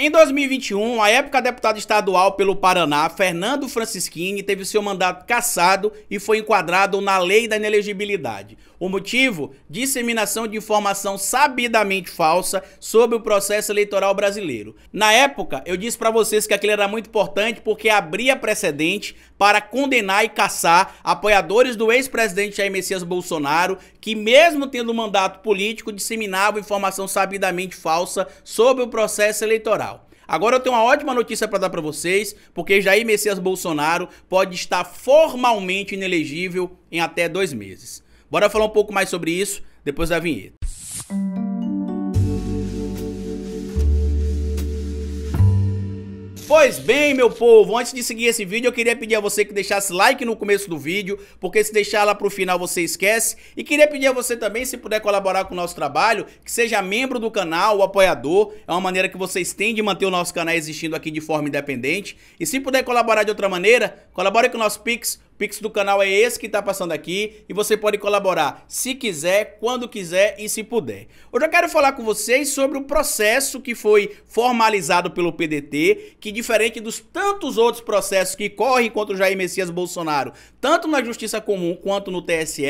Em 2021, a época deputado estadual pelo Paraná, Fernando Francischini, teve seu mandato cassado e foi enquadrado na Lei da Inelegibilidade. O motivo? Disseminação de informação sabidamente falsa sobre o processo eleitoral brasileiro. Na época, eu disse para vocês que aquilo era muito importante porque abria precedente para condenar e caçar apoiadores do ex-presidente Jair Messias Bolsonaro, que mesmo tendo mandato político, disseminava informação sabidamente falsa sobre o processo eleitoral. Agora eu tenho uma ótima notícia para dar para vocês, porque Jair Messias Bolsonaro pode estar formalmente inelegível em até dois meses. Bora falar um pouco mais sobre isso depois da vinheta. Música Pois bem, meu povo, antes de seguir esse vídeo, eu queria pedir a você que deixasse like no começo do vídeo, porque se deixar lá pro final você esquece. E queria pedir a você também, se puder colaborar com o nosso trabalho, que seja membro do canal, o apoiador. É uma maneira que vocês têm de manter o nosso canal existindo aqui de forma independente. E se puder colaborar de outra maneira, colabore com o nosso Pix Pix do canal é esse que está passando aqui e você pode colaborar se quiser, quando quiser e se puder. Hoje eu quero falar com vocês sobre o processo que foi formalizado pelo PDT, que diferente dos tantos outros processos que correm contra o Jair Messias Bolsonaro, tanto na Justiça Comum quanto no TSE,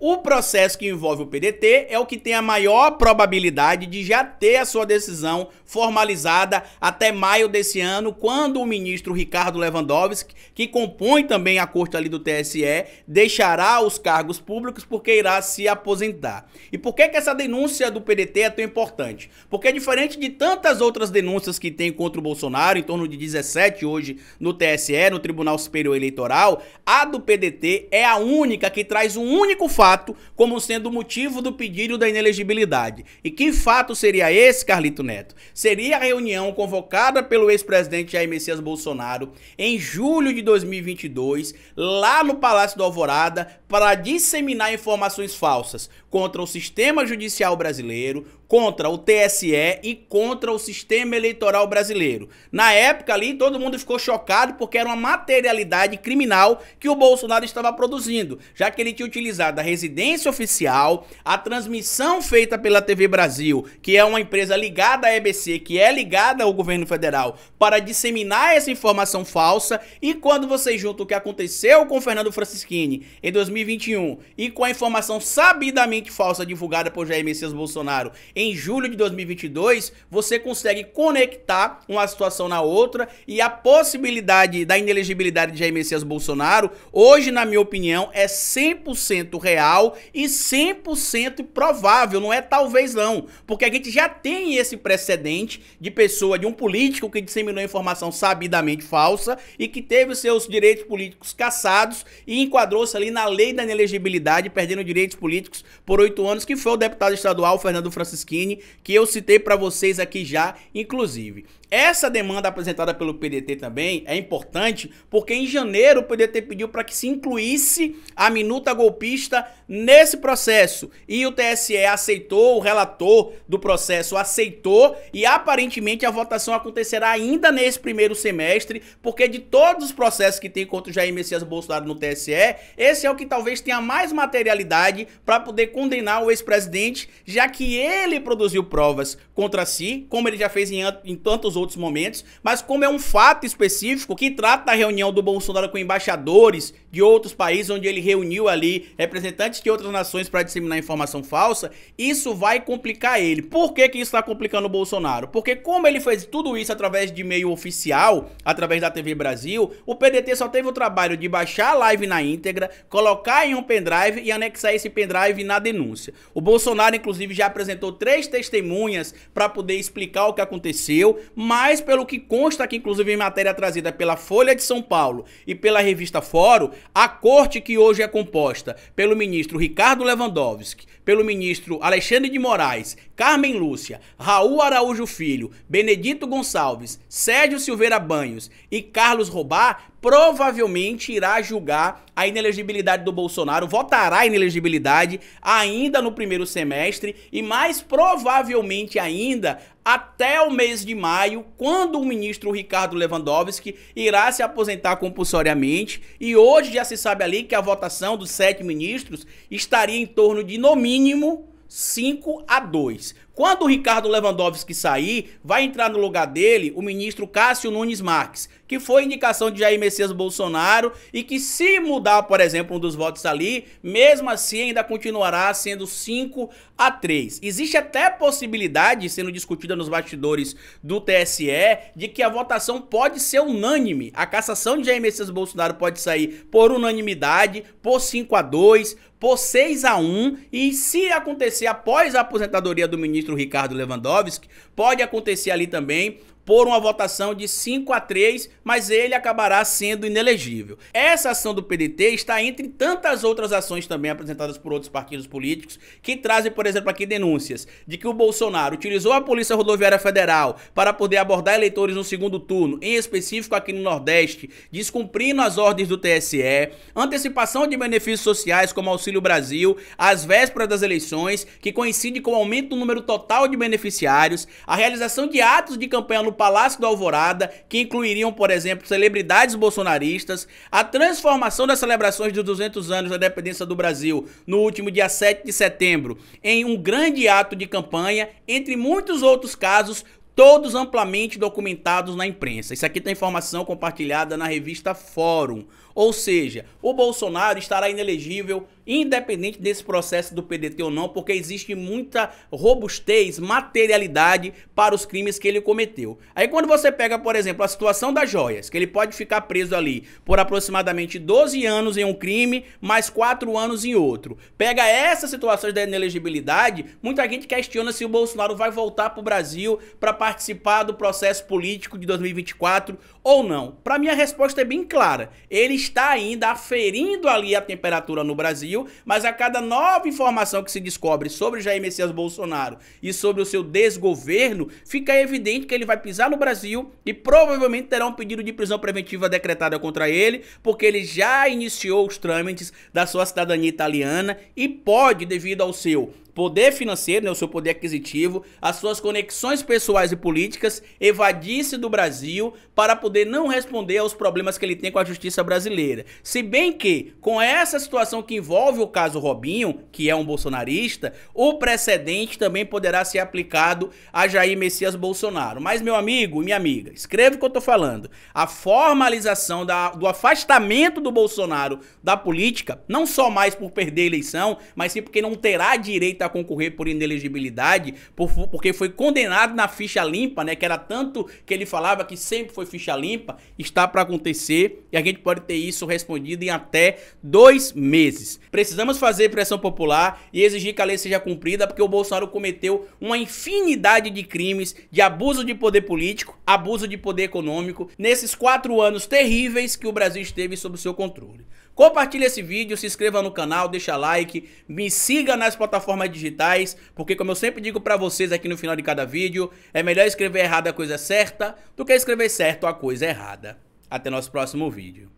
o processo que envolve o PDT é o que tem a maior probabilidade de já ter a sua decisão formalizada até maio desse ano, quando o ministro Ricardo Lewandowski, que compõe também a corte ali do TSE, deixará os cargos públicos porque irá se aposentar. E por que, que essa denúncia do PDT é tão importante? Porque diferente de tantas outras denúncias que tem contra o Bolsonaro, em torno de 17 hoje no TSE, no Tribunal Superior Eleitoral, a do PDT é a única que traz um único fato fato como sendo motivo do pedido da inelegibilidade. E que fato seria esse, Carlito Neto? Seria a reunião convocada pelo ex-presidente Jair Messias Bolsonaro em julho de 2022, lá no Palácio do Alvorada, para disseminar informações falsas contra o sistema judicial brasileiro, contra o TSE e contra o sistema eleitoral brasileiro. Na época ali, todo mundo ficou chocado porque era uma materialidade criminal que o Bolsonaro estava produzindo, já que ele tinha utilizado a residência oficial, a transmissão feita pela TV Brasil, que é uma empresa ligada à EBC, que é ligada ao governo federal, para disseminar essa informação falsa. E quando você junta o que aconteceu com Fernando Francischini em 2021 e com a informação sabidamente falsa divulgada por Jair Messias Bolsonaro em julho de 2022, você consegue conectar uma situação na outra e a possibilidade da inelegibilidade de Jair Messias Bolsonaro, hoje, na minha opinião, é 100% real e 100% provável, não é talvez não, porque a gente já tem esse precedente de pessoa, de um político que disseminou informação sabidamente falsa e que teve seus direitos políticos cassados e enquadrou-se ali na lei da inelegibilidade, perdendo direitos políticos por oito anos, que foi o deputado estadual Fernando Francisco Skin, que eu citei para vocês aqui já, inclusive. Essa demanda apresentada pelo PDT também é importante, porque em janeiro o PDT pediu para que se incluísse a minuta golpista nesse processo. E o TSE aceitou, o relator do processo aceitou, e aparentemente a votação acontecerá ainda nesse primeiro semestre, porque de todos os processos que tem contra o Jair Messias Bolsonaro no TSE, esse é o que talvez tenha mais materialidade para poder condenar o ex-presidente, já que ele ele produziu provas contra si, como ele já fez em, em, tantos outros momentos, mas como é um fato específico que trata da reunião do Bolsonaro com embaixadores de outros países, onde ele reuniu ali representantes de outras nações para disseminar informação falsa, isso vai complicar ele. Por que, que isso está complicando o Bolsonaro? Porque como ele fez tudo isso através de meio oficial, através da TV Brasil, o PDT só teve o trabalho de baixar a live na íntegra, colocar em um pendrive e anexar esse pendrive na denúncia. O Bolsonaro, inclusive, já apresentou três testemunhas para poder explicar o que aconteceu, mas pelo que consta aqui, inclusive em matéria trazida pela Folha de São Paulo e pela revista Fórum, a corte que hoje é composta pelo ministro Ricardo Lewandowski, pelo ministro Alexandre de Moraes, Carmen Lúcia, Raul Araújo Filho, Benedito Gonçalves, Sérgio Silveira Banhos e Carlos Robá, provavelmente irá julgar a inelegibilidade do Bolsonaro, votará a inelegibilidade ainda no primeiro semestre e mais provavelmente ainda até o mês de maio, quando o ministro Ricardo Lewandowski irá se aposentar compulsoriamente. E hoje já se sabe ali que a votação dos sete ministros estaria em torno de, no mínimo, 5 a 2. Quando o Ricardo Lewandowski sair, vai entrar no lugar dele o ministro Cássio Nunes Marques, que foi indicação de Jair Messias Bolsonaro e que se mudar, por exemplo, um dos votos ali, mesmo assim ainda continuará sendo 5 a 3. Existe até possibilidade, sendo discutida nos bastidores do TSE, de que a votação pode ser unânime. A cassação de Jair Messias Bolsonaro pode sair por unanimidade, por 5 a 2, por 6 a 1 e se acontecer após a aposentadoria do ministro Ricardo Lewandowski, pode acontecer ali também por uma votação de 5 a 3, mas ele acabará sendo inelegível. Essa ação do PDT está entre tantas outras ações também apresentadas por outros partidos políticos que trazem, por exemplo, aqui denúncias de que o Bolsonaro utilizou a Polícia Rodoviária Federal para poder abordar eleitores no segundo turno, em específico aqui no Nordeste, descumprindo as ordens do TSE, antecipação de benefícios sociais como Auxílio Brasil, às vésperas das eleições, que coincide com o aumento do número total de beneficiários, a realização de atos de campanha no Palácio da Alvorada, que incluiriam, por exemplo, celebridades bolsonaristas, a transformação das celebrações dos 200 anos da independência do Brasil no último dia 7 de setembro em um grande ato de campanha, entre muitos outros casos, todos amplamente documentados na imprensa. Isso aqui tem informação compartilhada na revista Fórum. Ou seja, o Bolsonaro estará inelegível independente desse processo do PDT ou não, porque existe muita robustez, materialidade para os crimes que ele cometeu. Aí quando você pega, por exemplo, a situação das joias, que ele pode ficar preso ali por aproximadamente 12 anos em um crime, mais 4 anos em outro. Pega essas situações da inelegibilidade, muita gente questiona se o Bolsonaro vai voltar para o Brasil para participar do processo político de 2024 ou não. Para mim a resposta é bem clara. Ele está ainda aferindo ali a temperatura no Brasil Brasil, mas a cada nova informação que se descobre sobre Jair Messias Bolsonaro e sobre o seu desgoverno, fica evidente que ele vai pisar no Brasil e provavelmente terá um pedido de prisão preventiva decretada contra ele, porque ele já iniciou os trâmites da sua cidadania italiana e pode, devido ao seu poder financeiro, né, o seu poder aquisitivo, as suas conexões pessoais e políticas, evadisse do Brasil para poder não responder aos problemas que ele tem com a justiça brasileira. Se bem que, com essa situação que envolve o caso Robinho, que é um bolsonarista, o precedente também poderá ser aplicado a Jair Messias Bolsonaro. Mas, meu amigo e minha amiga, escreva o que eu estou falando. A formalização da, do afastamento do Bolsonaro da política, não só mais por perder a eleição, mas sim porque não terá direito a a concorrer por inelegibilidade, por, porque foi condenado na ficha limpa, né? Que era tanto que ele falava que sempre foi ficha limpa, está para acontecer e a gente pode ter isso respondido em até dois meses. Precisamos fazer pressão popular e exigir que a lei seja cumprida, porque o Bolsonaro cometeu uma infinidade de crimes, de abuso de poder político, abuso de poder econômico, nesses quatro anos terríveis que o Brasil esteve sob seu controle. Compartilhe esse vídeo, se inscreva no canal, deixa like, me siga nas plataformas de digitais, porque como eu sempre digo para vocês aqui no final de cada vídeo, é melhor escrever errado a coisa certa do que escrever certo a coisa errada. Até nosso próximo vídeo.